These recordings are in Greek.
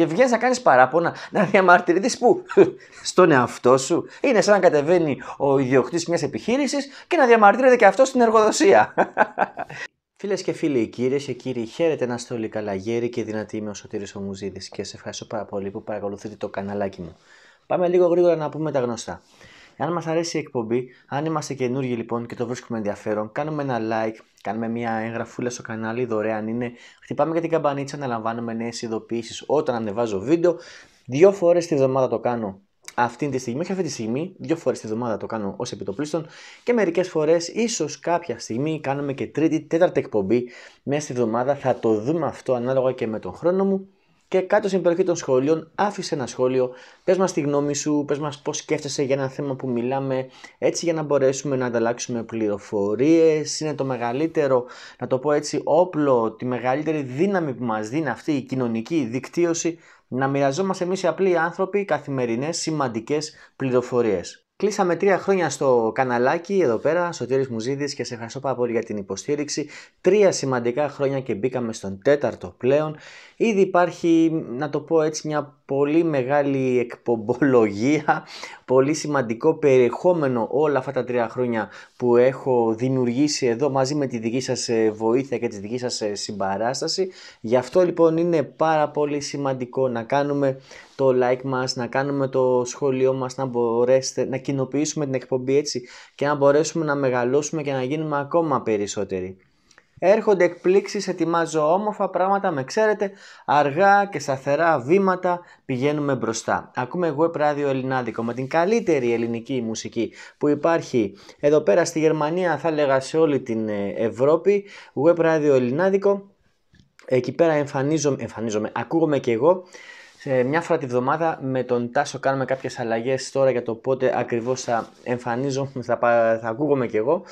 και βγαίνει να κάνεις παράπονα, να διαμαρτυρηθείς που στον εαυτό σου. Είναι σαν να κατεβαίνει ο ιδιοκτήτης μιας επιχείρησης και να διαμαρτύρεται και αυτός στην εργοδοσία. Φίλες και φίλοι, κυρίες και κύριοι, χαίρετε να είστε όλοι καλά. και δυνατοί είμαι ο Σωτήρης Ομουζίδης και σε ευχαριστώ πάρα πολύ που παρακολουθείτε το καναλάκι μου. Πάμε λίγο γρήγορα να πούμε τα γνωστά. Εάν μας αρέσει η εκπομπή, αν είμαστε καινούργοι λοιπόν και το βρίσκουμε ενδιαφέρον, κάνουμε ένα like, κάνουμε μια εγγραφούλα στο κανάλι, δωρεάν είναι. Χτυπάμε και την καμπανίτσα να λαμβάνουμε νέες ειδοποιήσεις όταν ανεβάζω βίντεο. Δύο φορές τη βδομάδα το κάνω αυτή τη στιγμή, όχι αυτή τη στιγμή, δύο φορές τη βδομάδα το κάνω ως επιτοπλίστων και μερικές φορές, ίσως κάποια στιγμή, κάνουμε και τρίτη, τέταρτη εκπομπή μέσα στη βδομάδα. Θα το δούμε αυτό ανάλογα και με τον χρόνο μου και κάτω στην περιοχή των σχολείων άφησε ένα σχόλιο, πες μας τη γνώμη σου, πες μας πώς σκέφτεσαι για ένα θέμα που μιλάμε, έτσι για να μπορέσουμε να ανταλλάξουμε πληροφορίες, είναι το μεγαλύτερο, να το πω έτσι, όπλο, τη μεγαλύτερη δύναμη που μας δίνει αυτή η κοινωνική δικτύωση, να μοιραζόμαστε εμείς οι απλοί άνθρωποι καθημερινές σημαντικές πληροφορίες. Κλείσαμε τρία χρόνια στο καναλάκι εδώ πέρα, Σωτήρης Μουζίδης και σε ευχαριστώ πάρα πολύ για την υποστήριξη. Τρία σημαντικά χρόνια και μπήκαμε στον τέταρτο πλέον. Ήδη υπάρχει, να το πω έτσι, μια πολύ μεγάλη εκπομπολογία, πολύ σημαντικό περιεχόμενο όλα αυτά τα τρία χρόνια που έχω δημιουργήσει εδώ μαζί με τη δική σας ε, βοήθεια και τη δική σας ε, συμπαράσταση. Γι' αυτό λοιπόν είναι πάρα πολύ σημαντικό να κάνουμε το like μας, να κάνουμε το σχόλιο μας, να μπορέσετε να κοινοποιήσουμε την εκπομπή έτσι και να μπορέσουμε να μεγαλώσουμε και να γίνουμε ακόμα περισσότεροι. Έρχονται εκπλήξεις, ετοιμάζω όμορφα πράγματα, με ξέρετε, αργά και σταθερά βήματα πηγαίνουμε μπροστά. Ακούμε Web Radio Ελληνάδικο με την καλύτερη ελληνική μουσική που υπάρχει εδώ πέρα στη Γερμανία, θα έλεγα σε όλη την ε, Ευρώπη. Web Radio Ελληνάδικο, εκεί πέρα εμφανίζομαι, εμφανίζομαι ακούγομαι και εγώ σε μια φορά τη βδομάδα με τον Τάσο κάνουμε κάποιες αλλαγές τώρα για το πότε ακριβώς θα εμφανίζω, θα, θα ακούγομαι κι εγώ.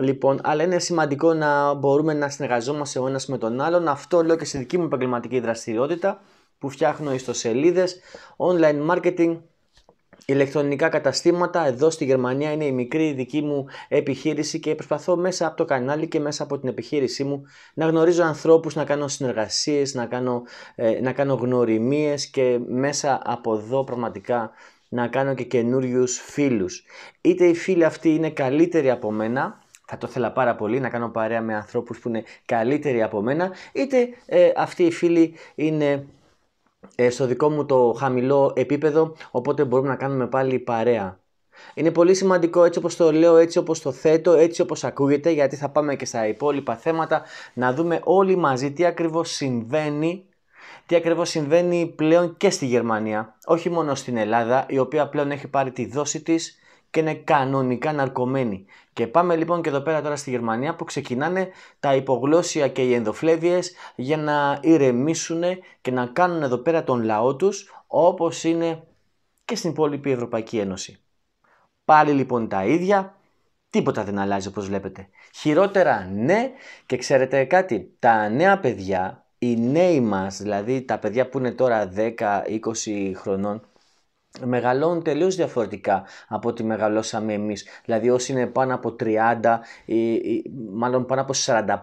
Λοιπόν, αλλά είναι σημαντικό να μπορούμε να συνεργαζόμαστε ο ένας με τον άλλον. Αυτό λέω και στη δική μου επαγγελματική δραστηριότητα που φτιάχνω ιστοσελίδες, online marketing, ηλεκτρονικά καταστήματα. Εδώ στη Γερμανία είναι η μικρή δική μου επιχείρηση και προσπαθώ μέσα από το κανάλι και μέσα από την επιχείρησή μου να γνωρίζω ανθρώπους, να κάνω συνεργασίες, να κάνω, ε, να κάνω γνωριμίες και μέσα από εδώ πραγματικά να κάνω και καινούριους φίλους. Είτε οι φίλοι αυτοί είναι καλύτεροι από μένα, θα το θέλα πάρα πολύ να κάνω παρέα με ανθρώπους που είναι καλύτεροι από μένα, είτε ε, αυτοί οι φίλοι είναι ε, στο δικό μου το χαμηλό επίπεδο, οπότε μπορούμε να κάνουμε πάλι παρέα. Είναι πολύ σημαντικό έτσι όπως το λέω, έτσι όπως το θέτω, έτσι όπως ακούγεται, γιατί θα πάμε και στα υπόλοιπα θέματα, να δούμε όλοι μαζί τι ακριβώς συμβαίνει τι ακριβώς συμβαίνει πλέον και στη Γερμανία, όχι μόνο στην Ελλάδα, η οποία πλέον έχει πάρει τη δόση της και είναι κανονικά ναρκωμένοι. Και πάμε λοιπόν και εδώ πέρα τώρα στη Γερμανία που ξεκινάνε τα υπογλώσια και οι ενδοφλέβιες για να ηρεμήσουν και να κάνουν εδώ πέρα τον λαό τους όπως είναι και στην υπόλοιπη Ευρωπαϊκή Ένωση. Πάλι λοιπόν τα ίδια, τίποτα δεν αλλάζει όπως βλέπετε. Χειρότερα ναι και ξέρετε κάτι, τα νέα παιδιά, οι νέοι μας, δηλαδή τα παιδιά που είναι τώρα 10-20 χρονών, μεγαλώνουν τελείως διαφορετικά από ό,τι μεγαλώσαμε εμείς. Δηλαδή όσοι είναι πάνω από 30 η ή μάλλον πάνω από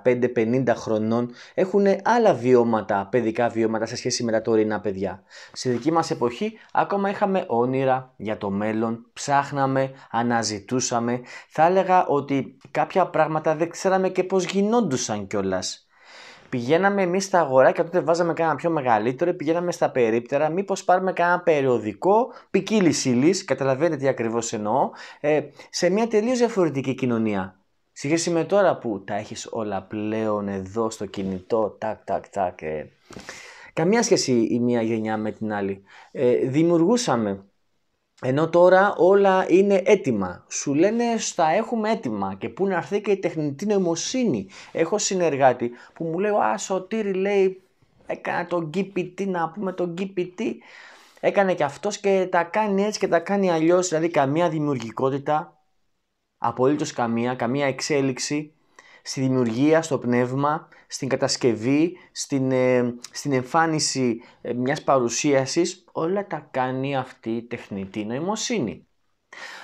45-50 χρονών έχουν άλλα βιώματα, παιδικά βιώματα σε σχέση με τα τωρινά παιδιά. Στη δική μας εποχή ακόμα είχαμε όνειρα για το μέλλον, ψάχναμε, αναζητούσαμε. Θα έλεγα ότι κάποια πράγματα δεν ξέραμε και πώς γινόντουσαν κιόλας. Πηγαίναμε εμείς στα και τότε βάζαμε κάνα πιο μεγαλύτερο, πηγαίναμε στα περίπτερα. Μήπως πάρουμε κάνα περιοδικό ποικίλη ύλης, καταλαβαίνετε τι ακριβώς εννοώ, ε, σε μια τελείως διαφορετική κοινωνία. Σχέση με τώρα που τα έχεις όλα πλέον εδώ στο κινητό, τάκ, τάκ, τάκ. Ε, καμία σχέση η μία γενιά με την άλλη. Ε, δημιουργούσαμε ενώ τώρα όλα είναι έτοιμα. Σου λένε στα έχουμε έτοιμα και πού να έρθει και η τεχνητή νοημοσύνη. Έχω συνεργάτη που μου λέει «Α, Σωτήρη λέει, έκανα τον GPT, να πούμε τον GPT». Έκανε και αυτός και τα κάνει έτσι και τα κάνει αλλιώς, δηλαδή καμία δημιουργικότητα, απολύτως καμία, καμία εξέλιξη στη δημιουργία, στο πνεύμα, στην κατασκευή, στην, ε, εμφάνιση ε, μιας παρουσίασης, όλα τα κάνει αυτή η τεχνητή νοημοσύνη.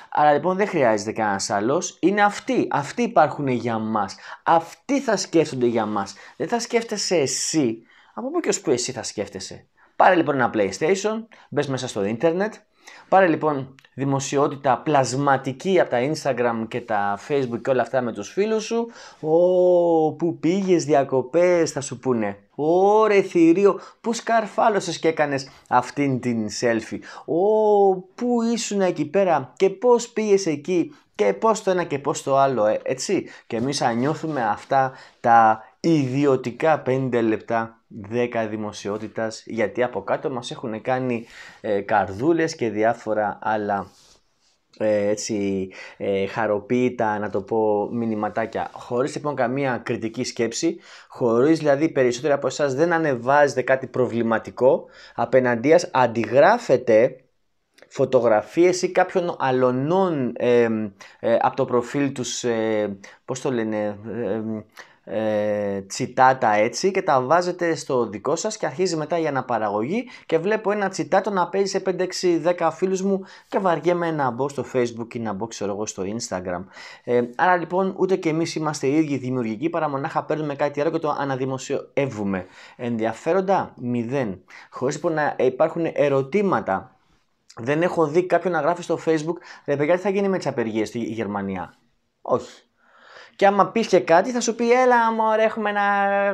Άρα λοιπόν δεν χρειάζεται κανένας άλλος. Είναι αυτοί. Αυτοί υπάρχουν για μας, Αυτοί θα σκέφτονται για μας. Δεν θα σκέφτεσαι εσύ. Από πού και που εσύ θα σκέφτεσαι. Πάρε λοιπόν ένα PlayStation, μπες μέσα στο ίντερνετ, Πάρε λοιπόν δημοσιότητα πλασματική από τα Instagram και τα Facebook και όλα αυτά με τους φίλους σου. Ω, που πήγες διακοπές θα σου πούνε. Ω ρε θηρίο, που σκαρφάλωσες και έκανες αυτήν την selfie. Ω, που ήσουν εκεί πέρα και πώς πήγες εκεί και πώς το ένα και πώς το άλλο, ε, έτσι. Και εμείς ανιώθουμε αυτά τα ιδιωτικά 50 λεπτά 10 δημοσιότητας γιατί από κάτω μας έχουν κάνει ε, καρδούλες και διάφορα άλλα ε, έτσι ε, χαροποίητα να το πω μηνυματάκια χωρίς λοιπόν καμία κριτική σκέψη χωρίς δηλαδή περισσότεροι από εσάς δεν ανεβάζετε κάτι προβληματικό απέναντίας αντιγράφετε φωτογραφίες ή κάποιον αλωνών από το προφίλ τους πώς το λένε ε, τσιτάτα έτσι και τα βάζετε στο δικό σας και αρχίζει μετά η αναπαραγωγή και βλέπω ένα τσιτάτο να παίζει σε 5, 6, 10 φίλους μου και βαριέμαι να μπω στο facebook ή να μπω ξέρω εγώ στο instagram. Ε, άρα λοιπόν ούτε και εμείς είμαστε οι ίδιοι δημιουργικοί παρά μονάχα παίρνουμε κάτι άλλο και το αναδημοσιεύουμε. Ενδιαφέροντα μηδέν. Χωρίς λοιπόν να υπάρχουν ερωτήματα δεν έχω δει κάποιον να γράφει στο facebook «Ρε παιδιά, τι θα γίνει με τις απεργίες στη Γερμανία». Όχι. Και άμα πεις και κάτι, θα σου πει: Έλα, μου, έχουμε να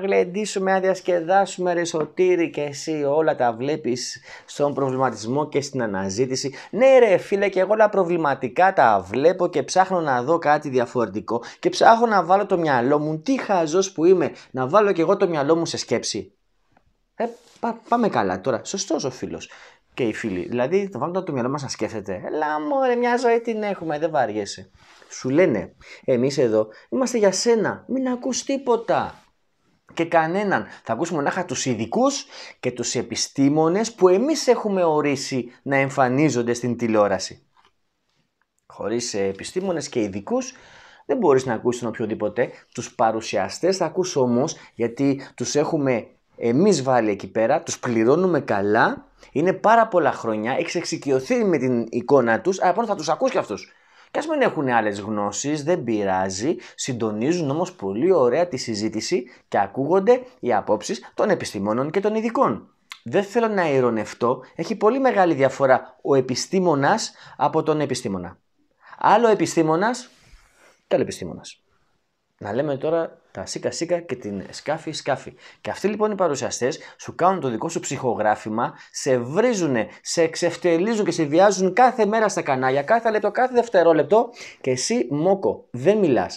γλεντήσουμε, να διασκεδάσουμε, ρε σωτήρι. Και εσύ όλα τα βλέπεις στον προβληματισμό και στην αναζήτηση. Ναι, ρε φίλε, και εγώ όλα προβληματικά τα βλέπω και ψάχνω να δω κάτι διαφορετικό. Και ψάχνω να βάλω το μυαλό μου. Τι χαζός που είμαι, να βάλω και εγώ το μυαλό μου σε σκέψη. Ε, πά, πάμε καλά τώρα. Σωστός ο φίλος και οι φίλοι. Δηλαδή, το βάλω το μυαλό μας να σκέφτεται. Ελά, μια ζωή την έχουμε, δεν βαριέσαι. Σου λένε, εμείς εδώ είμαστε για σένα, μην ακούς τίποτα και κανέναν. Θα ακούσουμε μονάχα τους ειδικούς και τους επιστήμονες που εμείς έχουμε ορίσει να εμφανίζονται στην τηλεόραση. Χωρίς ε, επιστήμονες και ειδικούς δεν μπορείς να ακούσεις τον οποιοδήποτε. Τους παρουσιαστές θα ακούς όμως γιατί τους έχουμε εμείς βάλει εκεί πέρα, τους πληρώνουμε καλά, είναι πάρα πολλά χρόνια, έχεις εξοικειωθεί με την εικόνα τους, αλλά θα τους ακούς και αυτούς. Και μην έχουν άλλες γνώσεις, δεν πειράζει. Συντονίζουν όμως πολύ ωραία τη συζήτηση και ακούγονται οι απόψεις των επιστημόνων και των ειδικών. Δεν θέλω να ειρωνευτώ, έχει πολύ μεγάλη διαφορά ο επιστήμονας από τον επιστήμονα. Άλλο επιστήμονας καλό επιστήμονας. Να λέμε τώρα τα σίκα σίκα και την σκάφη σκάφη. Και αυτοί λοιπόν οι παρουσιαστές σου κάνουν το δικό σου ψυχογράφημα, σε βρίζουν, σε εξευτελίζουν και σε βιάζουν κάθε μέρα στα κανάλια, κάθε λεπτό, κάθε δευτερόλεπτο και εσύ μόκο, δεν μιλάς.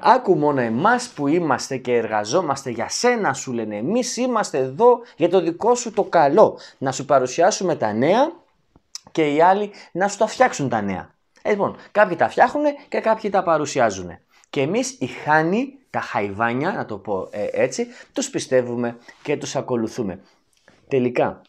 Άκου μόνο εμάς που είμαστε και εργαζόμαστε για σένα σου λένε εμείς είμαστε εδώ για το δικό σου το καλό να σου παρουσιάσουμε τα νέα και οι άλλοι να σου τα φτιάξουν τα νέα. Ε, λοιπόν, κάποιοι τα φτιάχνουν και κάποιοι τα παρουσιάζουν. Και εμείς οι τα χαϊβάνια, να το πω ε, έτσι, τους πιστεύουμε και τους ακολουθούμε. Τελικά,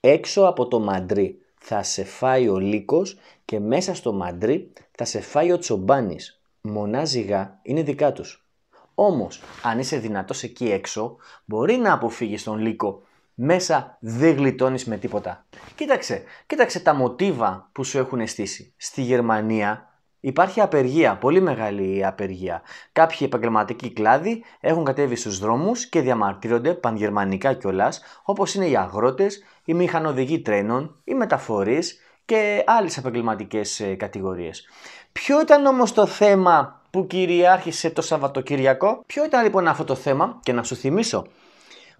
έξω από το Μαντρί θα σε φάει ο Λύκος και μέσα στο Μαντρί θα σε φάει ο Τσομπάνης. Μονάζιγα είναι δικά τους. Όμως, αν είσαι δυνατός εκεί έξω, μπορεί να αποφύγεις τον Λύκο. Μέσα δεν γλιτώνεις με τίποτα. Κοίταξε, κοίταξε τα μοτίβα που σου έχουν αισθήσει. Στη Γερμανία Υπάρχει απεργία, πολύ μεγάλη απεργία. Κάποιοι επαγγελματικοί κλάδοι έχουν κατέβει στους δρόμους και διαμαρτύρονται πανγερμανικά κιόλας, όπως είναι οι αγρότες, οι μηχανοδηγοί τρένων, οι μεταφορείς και άλλες επαγγελματικές ε, κατηγορίες. Ποιο ήταν όμως το θέμα που κυριάρχησε το Σαββατοκύριακο. Ποιο ήταν λοιπόν αυτό το θέμα και να σου θυμίσω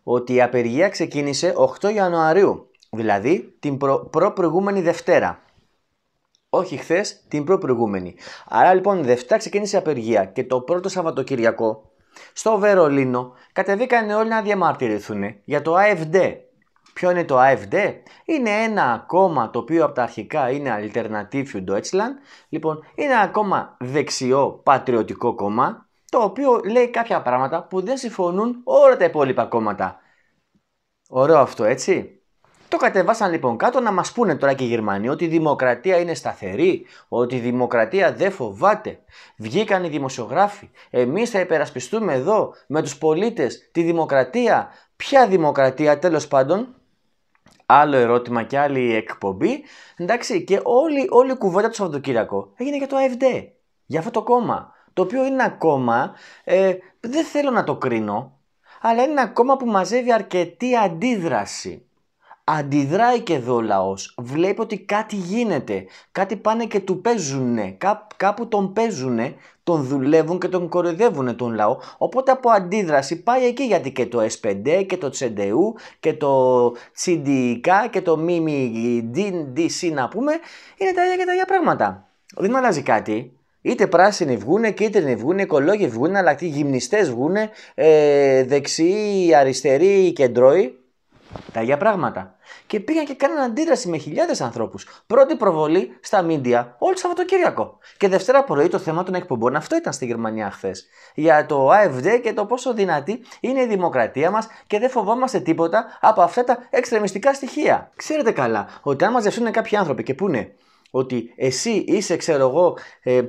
ότι η απεργία ξεκίνησε 8 Ιανουαρίου, δηλαδή την προ- προ- προηγούμενη Δευτέρα. Όχι χθες, την προπροηγούμενη. Άρα λοιπόν, Δευτέρα ξεκίνησε η απεργία και το πρώτο Σαββατοκυριακό στο Βερολίνο κατεβήκανε όλοι να διαμαρτυρηθούν για το AFD. Ποιο είναι το AFD? Είναι ένα κόμμα το οποίο από τα αρχικά είναι Alternative für Deutschland. Λοιπόν, είναι ένα κόμμα δεξιό πατριωτικό κόμμα το οποίο λέει κάποια πράγματα που δεν συμφωνούν όλα τα υπόλοιπα κόμματα. Ωραίο αυτό έτσι. Το κατεβάσαν λοιπόν κάτω να μας πούνε τώρα και οι Γερμανοί ότι η δημοκρατία είναι σταθερή, ότι η δημοκρατία δεν φοβάται. Βγήκαν οι δημοσιογράφοι, εμείς θα υπερασπιστούμε εδώ με τους πολίτες τη δημοκρατία. Ποια δημοκρατία τέλος πάντων, άλλο ερώτημα και άλλη εκπομπή. Εντάξει, και όλη, όλη η κουβέντα του Σαββατοκύριακο έγινε για το AFD, για αυτό το κόμμα. Το οποίο είναι ένα κόμμα, ε, δεν θέλω να το κρίνω, αλλά είναι ένα κόμμα που μαζεύει αρκετή αντίδραση αντιδράει και εδώ ο λαός. Βλέπει ότι κάτι γίνεται. Κάτι πάνε και του παίζουνε. κάπου τον παίζουνε, τον δουλεύουν και τον κοροϊδεύουνε τον λαό. Οπότε από αντίδραση πάει εκεί γιατί και το S5 και το CDU και το CDK και το MIMI να πούμε είναι τα ίδια και τα ίδια πράγματα. Δεν αλλάζει κάτι. Είτε πράσινοι βγούνε, κίτρινοι βγούνε, οικολόγοι βγούνε, αλλακτοί γυμνιστές βγούνε, ε, δεξιοί, αριστεροί, κεντρώοι. Τα ίδια πράγματα. Και πήγαν και κάναν αντίδραση με χιλιάδες ανθρώπους. Πρώτη προβολή στα μίντια όλο το Σαββατοκύριακο. Και Δευτέρα πρωί το θέμα των εκπομπών αυτό ήταν στη Γερμανία χθες. Για το AFD και το πόσο δυνατή είναι η δημοκρατία μας και δεν φοβόμαστε τίποτα από αυτά τα εξτρεμιστικά στοιχεία. Ξέρετε καλά ότι αν μαζευτούν κάποιοι άνθρωποι και πούνε ότι εσύ είσαι, ξέρω εγώ, ε,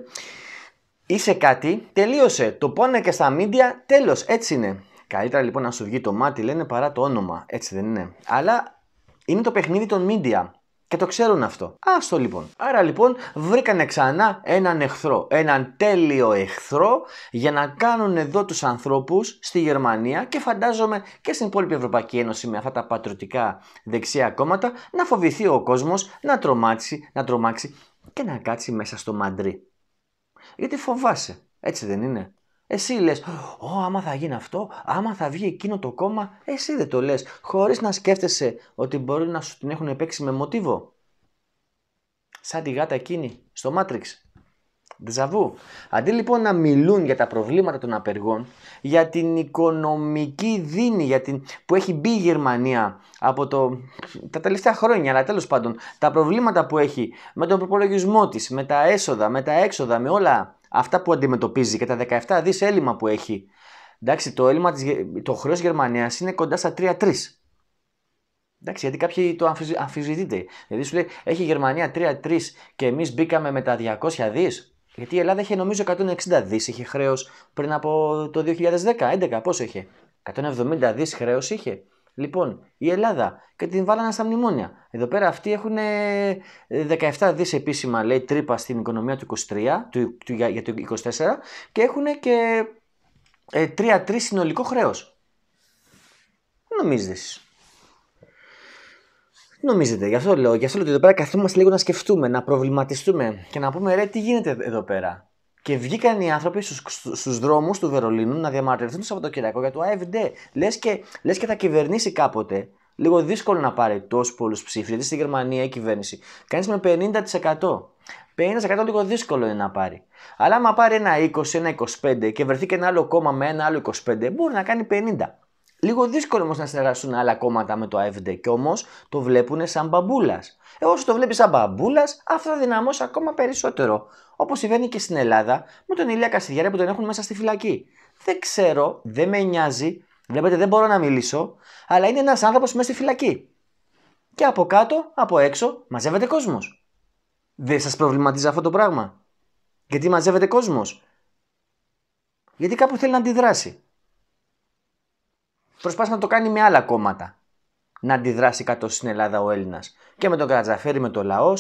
είσαι κάτι, τελείωσε. Το πάνε και στα μίντια, τέλος. Έτσι είναι. Καλύτερα λοιπόν να σου βγει το μάτι, λένε, παρά το όνομα. Έτσι δεν είναι. Αλλά είναι το παιχνίδι των media. Και το ξέρουν αυτό. Άστο λοιπόν. Άρα λοιπόν βρήκανε ξανά έναν εχθρό. Έναν τέλειο εχθρό για να κάνουν εδώ τους ανθρώπους στη Γερμανία και φαντάζομαι και στην υπόλοιπη Ευρωπαϊκή Ένωση με αυτά τα πατριωτικά δεξιά κόμματα να φοβηθεί ο κόσμος, να τρομάξει, να τρομάξει και να κάτσει μέσα στο μαντρί. Γιατί φοβάσαι. Έτσι δεν είναι. Εσύ λες, Ω, άμα θα γίνει αυτό, άμα θα βγει εκείνο το κόμμα, εσύ δεν το λες. Χωρίς να σκέφτεσαι ότι μπορεί να σου την έχουν επέξει με μοτίβο. Σαν τη γάτα εκείνη στο Matrix. Δεζαβού. Αντί λοιπόν να μιλούν για τα προβλήματα των απεργών, για την οικονομική δίνη για την... που έχει μπει η Γερμανία από το... τα τελευταία χρόνια, αλλά τέλος πάντων, τα προβλήματα που έχει με τον προπολογισμό της, με τα έσοδα, με τα έξοδα, με όλα αυτά που αντιμετωπίζει και τα 17 δις έλλειμμα που έχει. Εντάξει, το, έλλειμμα της, το χρέος Γερμανίας είναι κοντά στα 3-3. Εντάξει, γιατί κάποιοι το αμφισβητείτε. Δηλαδή σου λέει, έχει η Γερμανία 3-3 και εμείς μπήκαμε με τα 200 δις. Γιατί η Ελλάδα είχε νομίζω 160 δις, είχε χρέος πριν από το 2010, 11, πόσο είχε. 170 δις χρέος είχε. Λοιπόν, η Ελλάδα και την βάλανε στα μνημόνια. Εδώ πέρα αυτοί έχουν 17 ε, δις επίσημα λέει τρύπα στην οικονομία του 23, του, του, για, το 24 και έχουν και 3-3 ε, συνολικό χρέος. Νομίζετε εσείς. Νομίζετε, γι' αυτό λέω, γι' αυτό λέω ότι εδώ πέρα καθόμαστε λίγο να σκεφτούμε, να προβληματιστούμε και να πούμε ρε τι γίνεται εδώ πέρα. Και βγήκαν οι άνθρωποι στους στους δρόμους του Βερολίνου να διαμαρτυρηθούν το Σαββατοκύριακο για το AFD. «Ε, Λες και, λες και θα κυβερνήσει κάποτε. Λίγο δύσκολο να πάρει τόσους πολλούς ψήφους, γιατί στη Γερμανία η κυβέρνηση κάνει με 50%. 50% λίγο δύσκολο είναι να πάρει. Αλλά άμα πάρει ένα 20, ένα 25 και βρεθεί και ένα άλλο κόμμα με ένα άλλο 25, μπορεί να κάνει 50. Λίγο δύσκολο όμως να συνεργαστούν άλλα κόμματα με το AFD και όμως το βλέπουν σαν μπαμπούλας. Ε, όσο το βλέπει σαν μπαμπούλας, αυτό θα ακόμα περισσότερο. Όπως συμβαίνει και στην Ελλάδα με τον Ηλία Κασιδιάρη που τον έχουν μέσα στη φυλακή. Δεν ξέρω, δεν με νοιάζει, βλέπετε δεν μπορώ να μιλήσω, αλλά είναι ένας άνθρωπος μέσα στη φυλακή. Και από κάτω, από έξω, μαζεύεται κόσμος. Δεν σας προβληματίζει αυτό το πράγμα. Γιατί μαζεύεται κόσμος. Γιατί κάπου θέλει να αντιδράσει προσπάθησε να το κάνει με άλλα κόμματα. Να αντιδράσει κάτω στην Ελλάδα ο Έλληνας. Και με τον Κατζαφέρη, με το λαός,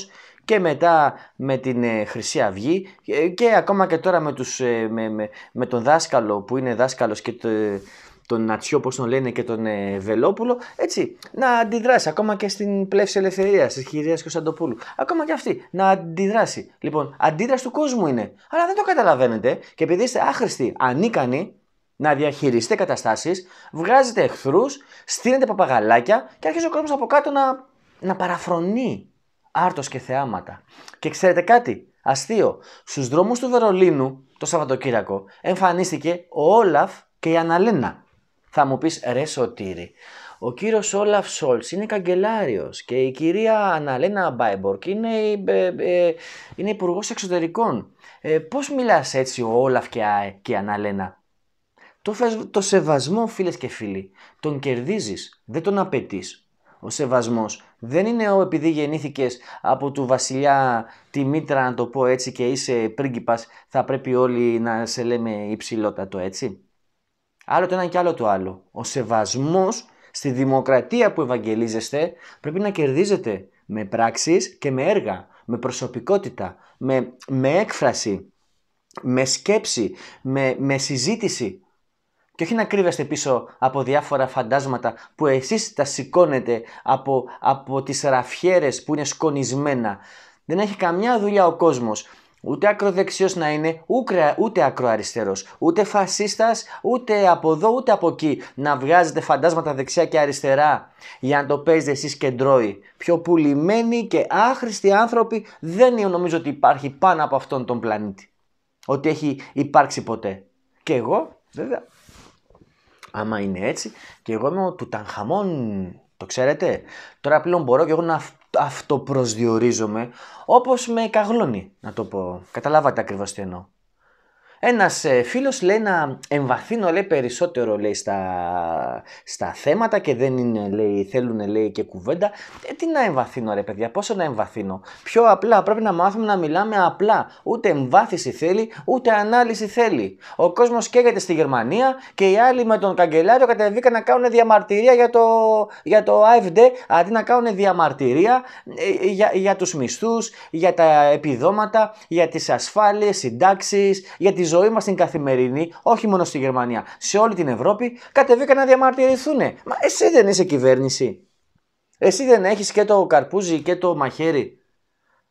και μετά με την ε, Χρυσή Αυγή, ε, και, ακόμα και τώρα με, τους, ε, με, με, τον δάσκαλο που είναι δάσκαλος και το, τον Νατσιό, όπω τον λένε, και τον Βελόπουλο, έτσι, να αντιδράσει ακόμα και στην πλεύση ελευθερίας της κυρίας Κωνσταντοπούλου. Ακόμα και αυτή να αντιδράσει. Λοιπόν, αντίδραση του κόσμου είναι. Αλλά δεν το καταλαβαίνετε. Και επειδή είστε άχρηστοι, ανίκανοι, να διαχειριστεί καταστάσεις, βγάζετε εχθρούς, στείνετε παπαγαλάκια και αρχίζει ο κόσμος από κάτω να, να παραφρονεί άρτος και θεάματα. Και ξέρετε κάτι, αστείο, στους δρόμους του Βερολίνου το Σαββατοκύριακο εμφανίστηκε ο Όλαφ και η Αναλένα. Θα μου πεις ρε Σωτήρη, ο κύριος Όλαφ Σόλτς είναι καγκελάριος και η κυρία Αναλένα Μπάιμπορκ είναι, ε, ε, είναι εξωτερικών. Ε, πώς μιλάς έτσι ο Όλαφ και, και η Αναλένα. Το, το σεβασμό φίλες και φίλοι τον κερδίζεις, δεν τον απαιτείς. Ο σεβασμός δεν είναι ο επειδή γεννήθηκες από του βασιλιά τη μήτρα να το πω έτσι και είσαι πρίγκιπας θα πρέπει όλοι να σε λέμε υψηλότατο έτσι. Άλλο το ένα και άλλο το άλλο. Ο σεβασμός στη δημοκρατία που ευαγγελίζεστε πρέπει να κερδίζεται με πράξεις και με έργα, με προσωπικότητα, με, με έκφραση, με σκέψη, με, με συζήτηση. Και όχι να κρύβεστε πίσω από διάφορα φαντάσματα που εσείς τα σηκώνετε από, από τις ραφιέρες που είναι σκονισμένα. Δεν έχει καμιά δουλειά ο κόσμος. Ούτε ακροδεξιός να είναι, ούτε, ούτε ακροαριστερός, ούτε φασίστας, ούτε από εδώ ούτε από εκεί. Να βγάζετε φαντάσματα δεξιά και αριστερά για να το παίζετε εσείς κεντρώοι. Πιο πουλημένοι και άχρηστοι άνθρωποι δεν είναι, νομίζω ότι υπάρχει πάνω από αυτόν τον πλανήτη. Ότι έχει υπάρξει ποτέ. Και εγώ, βέβαια, άμα είναι έτσι. Και εγώ είμαι ο Τουταγχαμών, το ξέρετε. Τώρα πλέον μπορώ και εγώ να αυτοπροσδιορίζομαι όπως με καγλώνει, να το πω. Καταλάβατε ακριβώς τι εννοώ. Ένας ε, φίλος λέει να εμβαθύνω λέει, περισσότερο λέει, στα, στα θέματα και δεν είναι, λέει, θέλουν λέει, και κουβέντα. Ε, τι να εμβαθύνω ρε παιδιά, πόσο να εμβαθύνω. Πιο απλά πρέπει να μάθουμε να μιλάμε απλά. Ούτε εμβάθυνση θέλει, ούτε ανάλυση θέλει. Ο κόσμος καίγεται στη Γερμανία και οι άλλοι με τον καγκελάριο κατεβήκαν να κάνουν διαμαρτυρία για το, για το AFD αντί να κάνουν διαμαρτυρία ε, για, για τους μισθούς, για τα επιδόματα, για τις ασφάλειες, συντάξεις, για ζωή μας την καθημερινή, όχι μόνο στη Γερμανία, σε όλη την Ευρώπη, κατεβήκαν να διαμαρτυρηθούν. Μα εσύ δεν είσαι κυβέρνηση. Εσύ δεν έχεις και το καρπούζι και το μαχαίρι.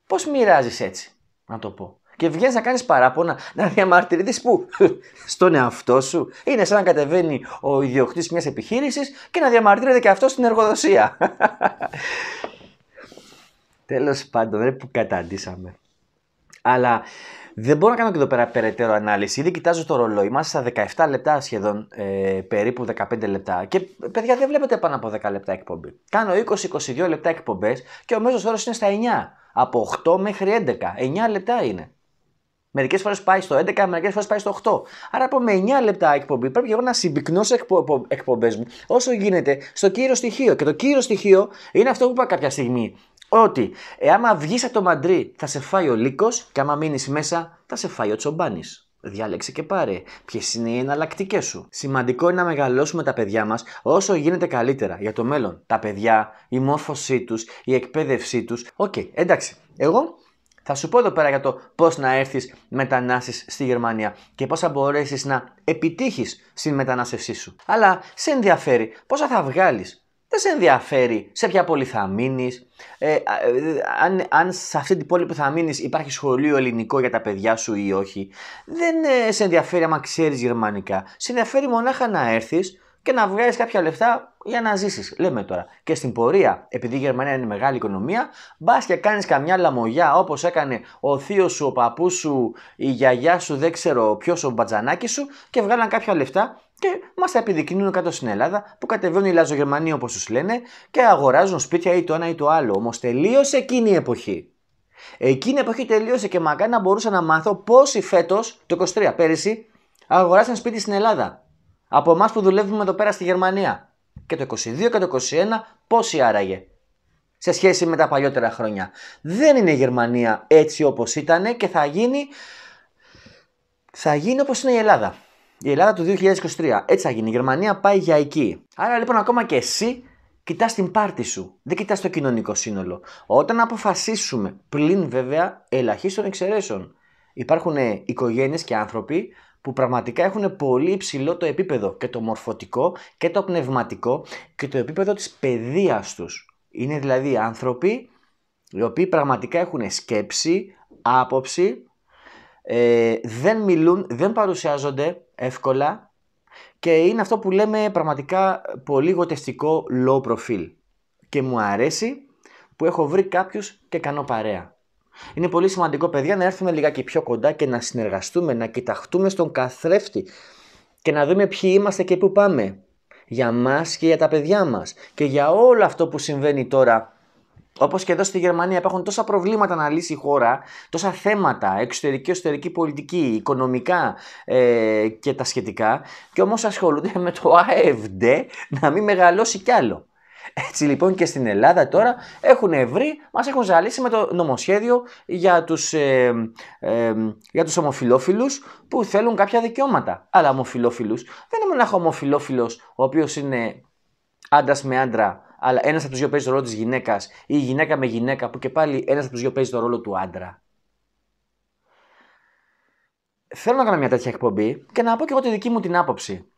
Πώς μοιράζεις έτσι, να το πω. Και βγαίνεις να κάνεις παράπονα, να διαμαρτυρηθείς που στον εαυτό σου. Είναι σαν να κατεβαίνει ο ιδιοκτήτης μιας επιχείρησης και να διαμαρτύρεται και αυτός στην εργοδοσία. Τέλος πάντων, δεν που καταντήσαμε. Αλλά δεν μπορώ να κάνω και εδώ πέρα περαιτέρω ανάλυση. Ήδη κοιτάζω το ρολόι. Είμαστε στα 17 λεπτά σχεδόν, ε, περίπου 15 λεπτά. Και παιδιά δεν βλέπετε πάνω από 10 λεπτά εκπομπή. Κάνω 20-22 λεπτά εκπομπές και ο μέσος όρος είναι στα 9. Από 8 μέχρι 11. 9 λεπτά είναι. Μερικές φορές πάει στο 11, μερικές φορές πάει στο 8. Άρα από με 9 λεπτά εκπομπή πρέπει εγώ να συμπυκνώσω εκπομπές μου όσο γίνεται στο κύριο στοιχείο. Και το κύριο στοιχείο είναι αυτό που είπα κάποια στιγμή ότι εάν βγει από το Μαντρί θα σε φάει ο Λύκος και άμα μείνεις μέσα θα σε φάει ο Τσομπάνης. Διάλεξε και πάρε. Ποιες είναι οι εναλλακτικές σου. Σημαντικό είναι να μεγαλώσουμε τα παιδιά μας όσο γίνεται καλύτερα για το μέλλον. Τα παιδιά, η μόρφωσή τους, η εκπαίδευσή τους. Οκ, εντάξει. Εγώ θα σου πω εδώ πέρα για το πώς να έρθεις μετανάστης στη Γερμανία και πώς θα μπορέσεις να επιτύχεις στην μετανάστευσή σου. Αλλά σε ενδιαφέρει πόσα θα βγάλεις δεν σε ενδιαφέρει σε ποια πόλη θα μείνεις, ε, ε, αν, αν σε αυτή την πόλη που θα μείνεις υπάρχει σχολείο ελληνικό για τα παιδιά σου ή όχι. Δεν ε, σε ενδιαφέρει άμα ξέρεις γερμανικά. Σε ενδιαφέρει μονάχα να έρθεις, και να βγάλεις κάποια λεφτά για να ζήσεις. Λέμε τώρα. Και στην πορεία, επειδή η Γερμανία είναι μεγάλη οικονομία, μπας και κάνεις καμιά λαμογιά όπως έκανε ο θείος σου, ο παππούς σου, η γιαγιά σου, δεν ξέρω ποιος, ο μπατζανάκι σου και βγάλαν κάποια λεφτά και μας τα επιδεικνύουν κάτω στην Ελλάδα που κατεβαίνουν οι Λαζογερμανοί όπως τους λένε και αγοράζουν σπίτια ή το ένα ή το άλλο. Όμως τελείωσε εκείνη η εποχή. Εκείνη η εποχή τελείωσε και μακάρι να μπορούσα να μάθω πόσοι φέτος, το 23 πέρυσι, αγοράσαν σπίτι στην Ελλάδα από εμάς που δουλεύουμε εδώ πέρα στη Γερμανία. Και το 22 και το 21 πόσοι άραγε σε σχέση με τα παλιότερα χρόνια. Δεν είναι η Γερμανία έτσι όπως ήταν και θα γίνει, θα γίνει όπως είναι η Ελλάδα. Η Ελλάδα του 2023. Έτσι θα γίνει. Η Γερμανία πάει για εκεί. Άρα λοιπόν ακόμα και εσύ κοιτάς την πάρτη σου. Δεν κοιτάς το κοινωνικό σύνολο. Όταν αποφασίσουμε, πλην βέβαια ελαχίστων εξαιρέσεων, υπάρχουν οικογένειες και άνθρωποι που πραγματικά έχουν πολύ υψηλό το επίπεδο και το μορφωτικό και το πνευματικό και το επίπεδο της παιδείας τους. Είναι δηλαδή άνθρωποι οι οποίοι πραγματικά έχουν σκέψη, άποψη, ε, δεν μιλούν, δεν παρουσιάζονται εύκολα και είναι αυτό που λέμε πραγματικά πολύ γοτεστικό low profile. Και μου αρέσει που έχω βρει κάποιους και κάνω παρέα. Είναι πολύ σημαντικό, παιδιά, να έρθουμε λιγάκι πιο κοντά και να συνεργαστούμε, να κοιταχτούμε στον καθρέφτη και να δούμε ποιοι είμαστε και πού πάμε. Για μας και για τα παιδιά μας και για όλο αυτό που συμβαίνει τώρα Όπως και εδώ στη Γερμανία υπάρχουν τόσα προβλήματα να λύσει η χώρα, τόσα θέματα, εξωτερική, εσωτερική πολιτική, οικονομικά ε, και τα σχετικά, και όμως ασχολούνται με το AFD να μην μεγαλώσει κι άλλο. Έτσι λοιπόν και στην Ελλάδα τώρα έχουν βρει, μας έχουν ζαλίσει με το νομοσχέδιο για τους, ε, ε για τους ομοφιλόφιλους που θέλουν κάποια δικαιώματα. Αλλά ομοφιλόφιλους δεν είναι μόνο ομοφιλόφιλος ο οποίος είναι άντρας με άντρα αλλά ένας από τους δύο παίζει το ρόλο της γυναίκας ή γυναίκα με γυναίκα που και πάλι ένας από τους δύο παίζει το ρόλο του άντρα. Θέλω να κάνω μια τέτοια εκπομπή και να πω και εγώ τη δική μου την άποψη.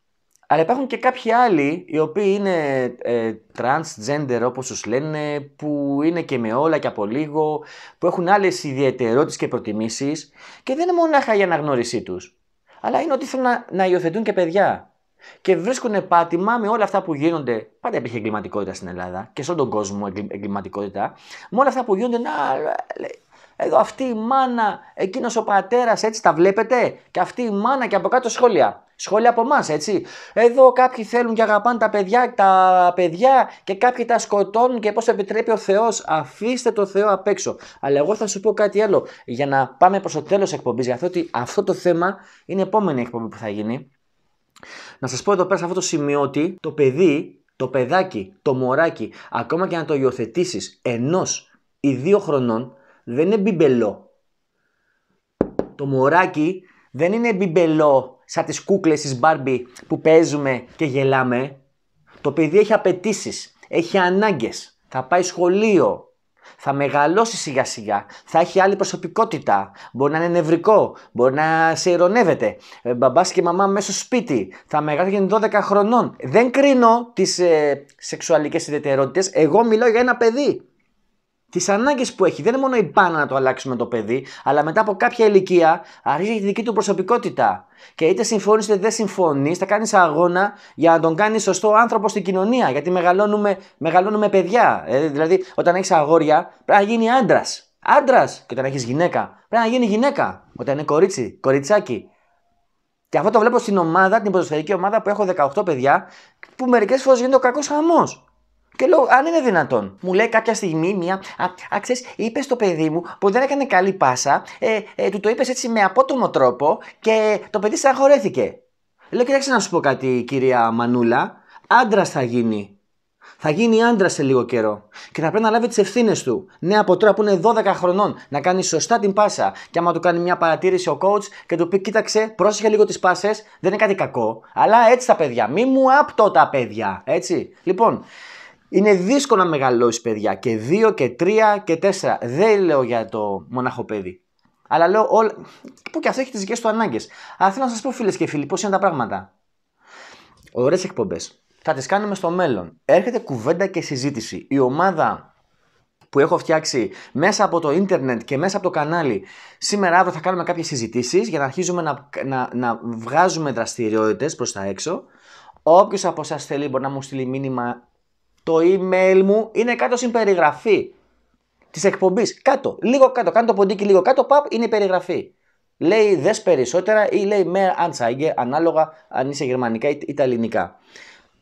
Αλλά υπάρχουν και κάποιοι άλλοι οι οποίοι είναι ε, transgender όπως τους λένε, που είναι και με όλα και από λίγο, που έχουν άλλες ιδιαιτερότητες και προτιμήσεις και δεν είναι μονάχα η αναγνώρισή τους, αλλά είναι ότι θέλουν να, να υιοθετούν και παιδιά. Και βρίσκουν πάτημα με όλα αυτά που γίνονται. Πάντα υπήρχε εγκληματικότητα στην Ελλάδα και σε όλο τον κόσμο εγκληματικότητα. Με όλα αυτά που γίνονται να εδώ αυτή η μάνα, εκείνος ο πατέρας, έτσι τα βλέπετε. Και αυτή η μάνα και από κάτω σχόλια. Σχόλια από εμάς, έτσι. Εδώ κάποιοι θέλουν και αγαπάνε τα παιδιά, τα παιδιά και κάποιοι τα σκοτώνουν και πώς επιτρέπει ο Θεός. Αφήστε το Θεό απ' έξω. Αλλά εγώ θα σου πω κάτι άλλο για να πάμε προς το τέλος εκπομπής, γιατί αυτό το θέμα είναι η επόμενη εκπομπή που θα γίνει. Να σας πω εδώ πέρα σε αυτό το σημείο ότι το παιδί, το παιδάκι, το μωράκι, ακόμα και να το υιοθετήσεις ενός ή δύο χρονών, δεν είναι μπιμπελό. Το μωράκι δεν είναι μπιμπελό σαν τις κούκλες της Μπάρμπι που παίζουμε και γελάμε. Το παιδί έχει απαιτήσεις, έχει ανάγκες, θα πάει σχολείο, θα μεγαλώσει σιγά σιγά, θα έχει άλλη προσωπικότητα, μπορεί να είναι νευρικό, μπορεί να σε ειρωνεύεται. Ε, μπαμπάς και μαμά μέσα στο σπίτι, θα γίνει 12 χρονών. Δεν κρίνω τις ε, σεξουαλικές ιδιαιτερότητες, εγώ μιλώ για ένα παιδί τις ανάγκες που έχει. Δεν είναι μόνο η μπάνα να το αλλάξουμε το παιδί, αλλά μετά από κάποια ηλικία αρχίζει τη δική του προσωπικότητα. Και είτε συμφώνει είτε δεν συμφωνείς, θα κάνεις αγώνα για να τον κάνεις σωστό άνθρωπο στην κοινωνία. Γιατί μεγαλώνουμε, μεγαλώνουμε παιδιά. Ε, δηλαδή, όταν έχεις αγόρια, πρέπει να γίνει άντρας. Άντρας! Και όταν έχεις γυναίκα, πρέπει να γίνει γυναίκα. Όταν είναι κορίτσι, κοριτσάκι. Και αυτό το βλέπω στην ομάδα, την ποδοσφαιρική ομάδα που έχω 18 παιδιά, που μερικές φορές γίνεται ο κακός χαμός. Και λέω, αν είναι δυνατόν. Μου λέει κάποια στιγμή μία, α, α ξέρεις, είπες στο παιδί μου που δεν έκανε καλή πάσα, ε, ε, του το είπες έτσι με απότομο τρόπο και το παιδί στεναχωρέθηκε. Λέω, κοιτάξτε να σου πω κάτι, κυρία Μανούλα, άντρας θα γίνει. Θα γίνει άντρα σε λίγο καιρό και θα πρέπει να λάβει τις ευθύνες του. Ναι, από τώρα που είναι 12 χρονών, να κάνει σωστά την πάσα. Και άμα του κάνει μια παρατήρηση ο coach και του πει: Κοίταξε, πρόσεχε λίγο τις πάσες, δεν είναι κάτι κακό. Αλλά έτσι τα παιδιά. Μη μου άπτω τα παιδιά. Έτσι. Λοιπόν, είναι δύσκολο να μεγαλώσεις παιδιά και δύο και τρία και τέσσερα. Δεν λέω για το μονάχο παιδί. Αλλά λέω όλα. που και αυτό έχει τις δικές του ανάγκες. Αλλά θέλω να σας πω, φίλες και φίλοι, πώς είναι τα πράγματα. Ωραίες εκπομπές. Θα τις κάνουμε στο μέλλον. Έρχεται κουβέντα και συζήτηση. Η ομάδα που έχω φτιάξει μέσα από το ίντερνετ και μέσα από το κανάλι. Σήμερα αύριο θα κάνουμε κάποιες συζητήσεις για να αρχίζουμε να, να, να βγάζουμε δραστηριότητες προς τα έξω. Όποιος από εσά θέλει μπορεί να μου στείλει μήνυμα το email μου είναι κάτω στην περιγραφή της εκπομπής. Κάτω, λίγο κάτω. Κάνω το ποντίκι λίγο κάτω, παπ, είναι η περιγραφή. Λέει δες περισσότερα ή λέει με anzeige, ανάλογα αν είσαι γερμανικά ή τα ελληνικά.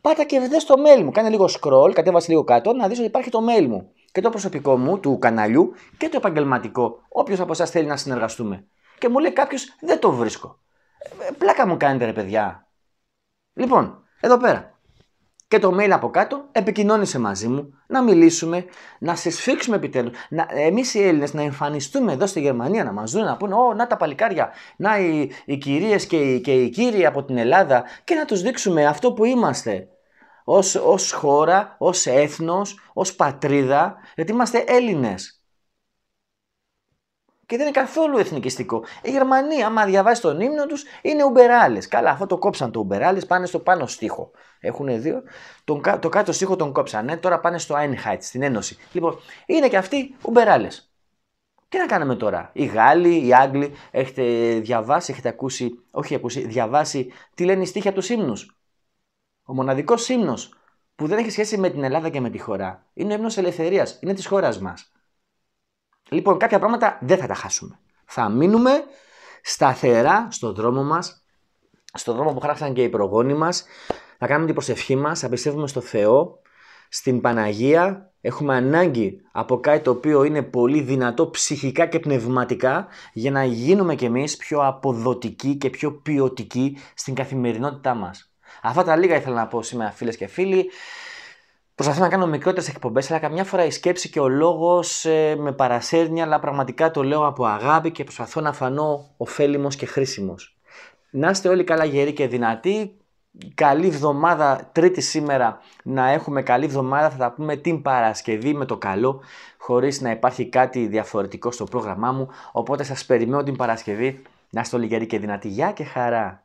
Πάτα και δες το mail μου. Κάνε λίγο scroll, κατέβασε λίγο κάτω, να δεις ότι υπάρχει το mail μου. Και το προσωπικό μου του καναλιού και το επαγγελματικό. Όποιος από εσάς θέλει να συνεργαστούμε. Και μου λέει κάποιος δεν το βρίσκω. Ε, ε, πλάκα μου κάνετε ρε παιδιά. Λοιπόν, εδώ πέρα και το mail από κάτω, επικοινώνησε μαζί μου, να μιλήσουμε, να σε σφίξουμε επιτέλους. Εμείς οι Έλληνες να εμφανιστούμε εδώ στη Γερμανία, να μας δουν, να πούνε: Ω, να τα παλικάρια, να οι, οι κυρίες και, οι, και οι κύριοι από την Ελλάδα και να τους δείξουμε αυτό που είμαστε. Ως, ως χώρα, ως έθνος, ως πατρίδα, γιατί είμαστε Έλληνες και δεν είναι καθόλου εθνικιστικό. Η Γερμανία, άμα διαβάσει τον ύμνο τους, είναι ουμπεράλε. Καλά, αυτό το κόψαν το ουμπεράλε, πάνε στο πάνω στίχο. Έχουν δύο. το κάτω στίχο τον Ναι, τώρα πάνε στο Einheit, στην Ένωση. Λοιπόν, είναι και αυτοί ουμπεράλε. Τι να κάνουμε τώρα. Οι Γάλλοι, οι Άγγλοι, έχετε διαβάσει, έχετε ακούσει, όχι ακούσει, διαβάσει τι λένε οι στίχοι από τους ύμνους. Ο μοναδικός ύμνος που δεν έχει σχέση με την Ελλάδα και με τη χώρα είναι ο ύμνος ελευθερίας. Είναι της χώρας μας. Λοιπόν, κάποια πράγματα δεν θα τα χάσουμε. Θα μείνουμε σταθερά στον δρόμο μας, στον δρόμο που χάραξαν και οι προγόνοι μας. Θα κάνουμε την προσευχή μας, θα πιστεύουμε στο Θεό, στην Παναγία. Έχουμε ανάγκη από κάτι το οποίο είναι πολύ δυνατό ψυχικά και πνευματικά για να γίνουμε κι εμείς πιο αποδοτικοί και πιο ποιοτικοί στην καθημερινότητά μας. Αυτά τα λίγα ήθελα να πω σήμερα φίλες και φίλοι. Προσπαθώ να κάνω μικρότερες εκπομπές, αλλά καμιά φορά η σκέψη και ο λόγος ε, με παρασέρνει, αλλά πραγματικά το λέω από αγάπη και προσπαθώ να φανώ ωφέλιμος και χρήσιμος. Να είστε όλοι καλά γεροί και δυνατοί. Καλή εβδομάδα, τρίτη σήμερα να έχουμε καλή εβδομάδα. Θα τα πούμε την Παρασκευή με το καλό, χωρίς να υπάρχει κάτι διαφορετικό στο πρόγραμμά μου. Οπότε σας περιμένω την Παρασκευή. Να είστε όλοι γεροί και δυνατοί. Γεια και χαρά!